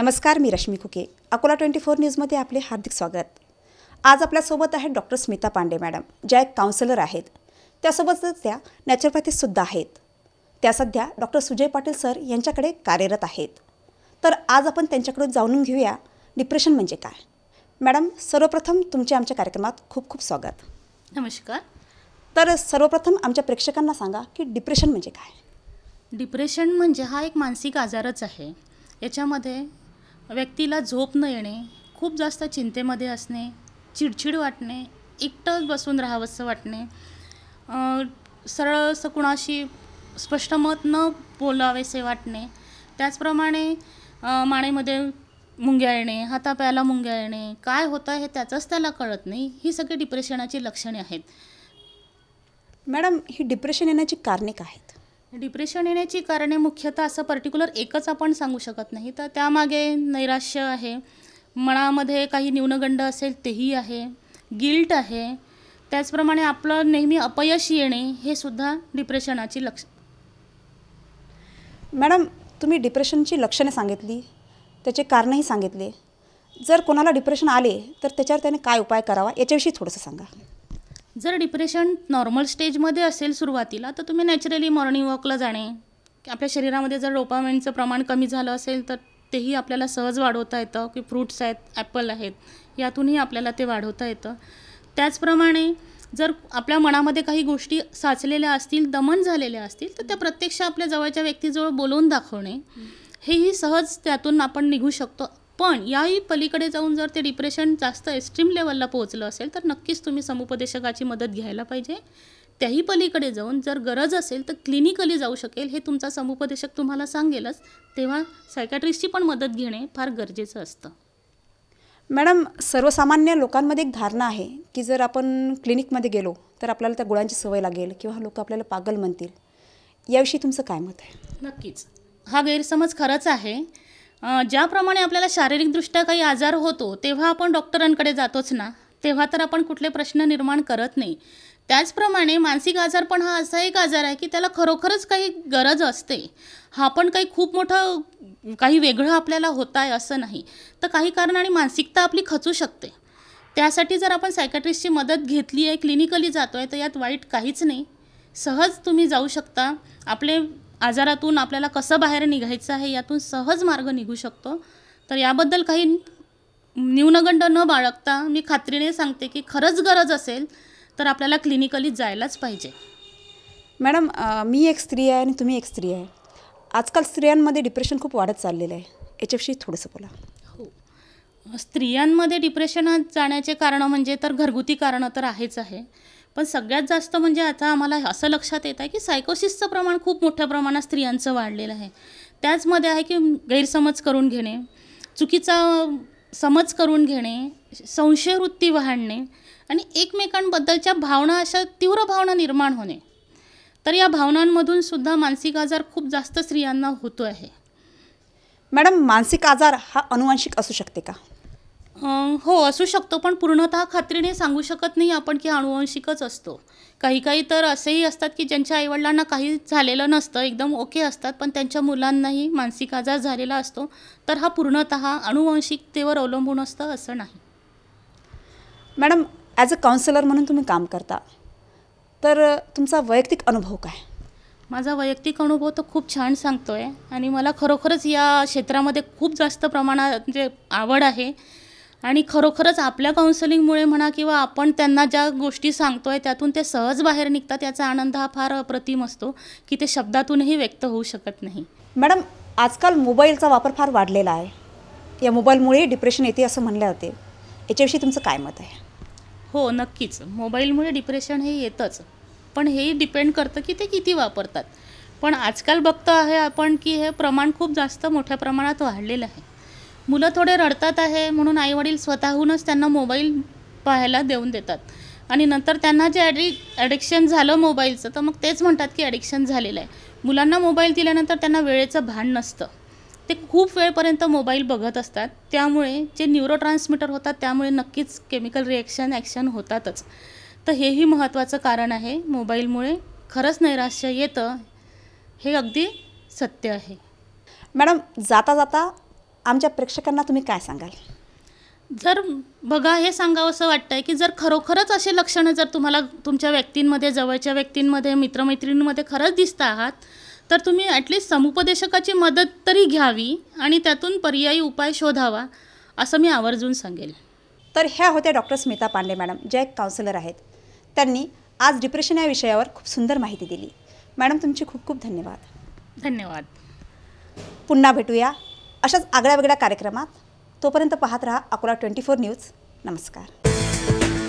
नमस्कार मी Rashmi Khuke Akola twenty four न्यूजमध्ये आपले हार्दिक स्वागत आज आपल्यासोबत आहेत डॉक्टर स्मिता पांडे मॅडम ज्या एक काउन्सिलर आहेत त्यासोबतच त्या नॅचरोपॅथीसुद्धा आहेत त्या सध्या डॉक्टर सुजय पाटील सर यांच्याकडे कार्यरत आहेत तर आज आपण त्यांच्याकडून जाणून घेऊया डिप्रेशन म्हणजे काय मॅडम सर्वप्रथम तुमच्या आमच्या कार्यक्रमात खूप खूप स्वागत नमस्कार तर सर्वप्रथम आमच्या प्रेक्षकांना सांगा की डिप्रेशन म्हणजे काय डिप्रेशन म्हणजे हा एक मानसिक आजारच आहे याच्यामध्ये व्यक्तीला झोप न येणे खूप जास्त चिंतेमध्ये असणे चिडचिड वाटणे एकटंच बसून राहावंसं वाटणे सरळसं कुणाशी स्पष्ट मत न बोलावेसे वाटणे त्याचप्रमाणे मानेमध्ये मुंग्या येणे हातापायाला मुंग्या येणे काय होतं हे त्याचंच त्याला कळत नाही ही सगळी डिप्रेशनाची लक्षणे आहेत मॅडम ही डिप्रेशन येण्याची कारणे काय डिप्रेशन येण्याची कारणे मुख्यतः असं पर्टिक्युलर एकच आपण सांगू शकत नाही तर त्यामागे नैराश्य आहे मनामध्ये काही न्यूनगंड असेल तेही आहे गिल्ट आहे त्याचप्रमाणे आपलं नेहमी अपयश येणे हे सुद्धा डिप्रेशनाची लक्ष मॅडम तुम्ही डिप्रेशनची लक्षणे सांगितली त्याचे कारणही सांगितले जर कोणाला डिप्रेशन आले तर त्याच्यावर त्याने काय उपाय करावा याच्याविषयी थोडंसं सांगा जर डिप्रेशन नॉर्मल स्टेजमध्ये असेल सुरुवातीला तर तुम्ही नॅचरली मॉर्निंग वॉकला जाणे आपल्या शरीरामध्ये जर डोपामेंटचं प्रमाण कमी झालं असेल तर तेही आपल्याला सहज वाढवता येतं की फ्रूट्स आहेत ॲपल आहेत यातूनही आपल्याला ते वाढवता येतं त्याचप्रमाणे जर आपल्या मनामध्ये काही गोष्टी साचलेल्या असतील दमन झालेल्या असतील तर त्या प्रत्यक्ष आपल्या जवळच्या व्यक्तीजवळ बोलवून दाखवणे हेही सहज त्यातून आपण निघू शकतो पण याही पलीकडे जाऊन जर ते डिप्रेशन जास्त एक्स्ट्रीम लेवलला पोहोचलं असेल तर नक्कीच तुम्ही समुपदेशकाची मदत घ्यायला पाहिजे त्याही पलीकडे जाऊन जर गरज असेल तर क्लिनिकली जाऊ शकेल हे तुमचा समुपदेशक तुम्हाला सांगेलच तेव्हा सायकॅट्रिस्टची पण मदत घेणे फार गरजेचं असतं मॅडम सर्वसामान्य लोकांमध्ये एक धारणा आहे की जर आपण क्लिनिकमध्ये गेलो तर आपल्याला त्या गुळांची सवय लागेल किंवा लोक आपल्याला पागल म्हणतील याविषयी तुमचं काय मत आहे नक्कीच हा गैरसमज खरंच आहे ज्याप्रमाणे आपल्याला शारीरिकदृष्ट्या काही आजार होतो तेव्हा आपण डॉक्टरांकडे जातोच ना तेव्हा तर आपण कुठले प्रश्न निर्माण करत नाही त्याचप्रमाणे मानसिक आजार पण हा असा एक आजार आहे की त्याला खरोखरच काही गरज असते हा पण काही खूप मोठं काही वेगळं आपल्याला होत आहे असं नाही तर काही कारणाने मानसिकता आपली खचू शकते त्यासाठी जर आपण सायकॅट्रिस्टची मदत घेतली आहे क्लिनिकली जातो आहे तर यात वाईट काहीच नाही सहज तुम्ही जाऊ शकता आपले आजारातून आपल्याला कसं बाहेर निघायचं आहे यातून सहज मार्ग निघू शकतो तर याबद्दल काही न्यूनगंड न बाळगता मी खात्रीने सांगते की खरंच गरज असेल तर आपल्याला क्लिनिकली जायलाच पाहिजे मॅडम मी एक स्त्री आहे आणि तुम्ही एक स्त्री आहे आजकाल स्त्रियांमध्ये डिप्रेशन खूप वाढत चाललेलं आहे याच्याविषयी थोडंसं बोला हो स्त्रियांमध्ये डिप्रेशनात जाण्याचे कारणं म्हणजे तर घरगुती कारणं तर आहेच आहे पण सगळ्यात जास्त म्हणजे आता आम्हाला असं लक्षात येत आहे की सायकोसिसचं प्रमाण खूप मोठ्या प्रमाणात स्त्रियांचं वाढलेलं आहे त्याचमध्ये आहे की गैरसमज करून घेणे चुकीचा समज करून घेणे संशयवृत्ती वाढणे आणि एकमेकांबद्दलच्या भावना अशा तीव्र भावना निर्माण होणे तर या भावनांमधून सुद्धा मानसिक आजार खूप जास्त स्त्रियांना होतो आहे मॅडम मानसिक आजार हा अनुवांशिक असू शकते का हो असू शकतो पण पूर्णतः खात्रीने सांगू शकत नाही आपण की अनुवंशिकच असतो काही काही तर असेही असतात की ज्यांच्या आईवडिलांना काही झालेलं नसतं एकदम ओके असतात पण त्यांच्या मुलांनाही मानसिक आजार झालेला असतो तर हा पूर्णतः अनुवंशिकतेवर अवलंबून असतं असं नाही मॅडम ॲज अ काउन्सिलर म्हणून तुम्ही काम करता तर तुमचा वैयक्तिक अनुभव काय माझा वैयक्तिक अनुभव तर खूप छान सांगतो आहे आणि मला खरोखरच या क्षेत्रामध्ये खूप जास्त प्रमाणात जे म्हणजे आवड आहे आणि खरोखरच आपल्या काउन्सलिंगमुळे म्हणा किंवा आपण त्यांना ज्या गोष्टी सांगतो आहे त्यातून ते सहज बाहेर निघतात याचा आनंद हा फार अप्रतिम असतो की ते शब्दातूनही व्यक्त होऊ शकत नाही मॅडम आजकाल मोबाईलचा वापर फार वाढलेला आहे या मोबाईलमुळे डिप्रेशन येते असं म्हणले जाते याच्याविषयी तुमचं काय मत आहे हो नक्कीच मोबाईलमुळे डिप्रेशन हे येतंच पण हेही डिपेंड करतं की ते किती वापरतात पण आजकाल बघतं आहे आपण की हे प्रमाण खूप जास्त मोठ्या प्रमाणात वाढलेलं आहे मुलं थोडे रडतात आहे म्हणून आईवडील स्वतःहूनच त्यांना मोबाईल पाहायला देऊन देतात आणि नंतर त्यांना जे ॲडि ॲडिक्शन झालं मोबाईलचं तर मग तेच म्हणतात की ॲडिक्शन झालेलं आहे मुलांना मोबाईल दिल्यानंतर त्यांना वेळेचं भान नसतं ते खूप वेळपर्यंत मोबाईल बघत असतात त्यामुळे जे न्यूरो न्यूरोट्रान्समीटर होतात त्यामुळे नक्कीच केमिकल रिॲक्शन ॲक्शन होतातच तर हेही महत्त्वाचं कारण आहे मोबाईलमुळे खरंच नैराश्य येतं हे अगदी सत्य आहे मॅडम जाता जाता आमच्या प्रेक्षकांना तुम्ही काय सांगाल जर बघा हे सांगावं असं वाटतं आहे की जर खरोखरच असे लक्षणं जर तुम्हाला तुमच्या व्यक्तींमध्ये जवळच्या व्यक्तींमध्ये मित्रमैत्रिणींमध्ये खरंच दिसत आहात तर तुम्ही ॲटलिस्ट समुपदेशकाची मदत तरी घ्यावी आणि त्यातून पर्यायी उपाय शोधावा असं मी आवर्जून सांगेल तर ह्या होत्या डॉक्टर स्मिता पांडे मॅडम ज्या एक काउन्सिलर आहेत त्यांनी आज डिप्रेशन या विषयावर खूप सुंदर माहिती दिली मॅडम तुमचे खूप खूप धन्यवाद धन्यवाद पुन्हा भेटूया अशाच आगळ्या वेगळ्या कार्यक्रमात तोपर्यंत पाहत रहा अकोला ट्वेंटी फोर न्यूज नमस्कार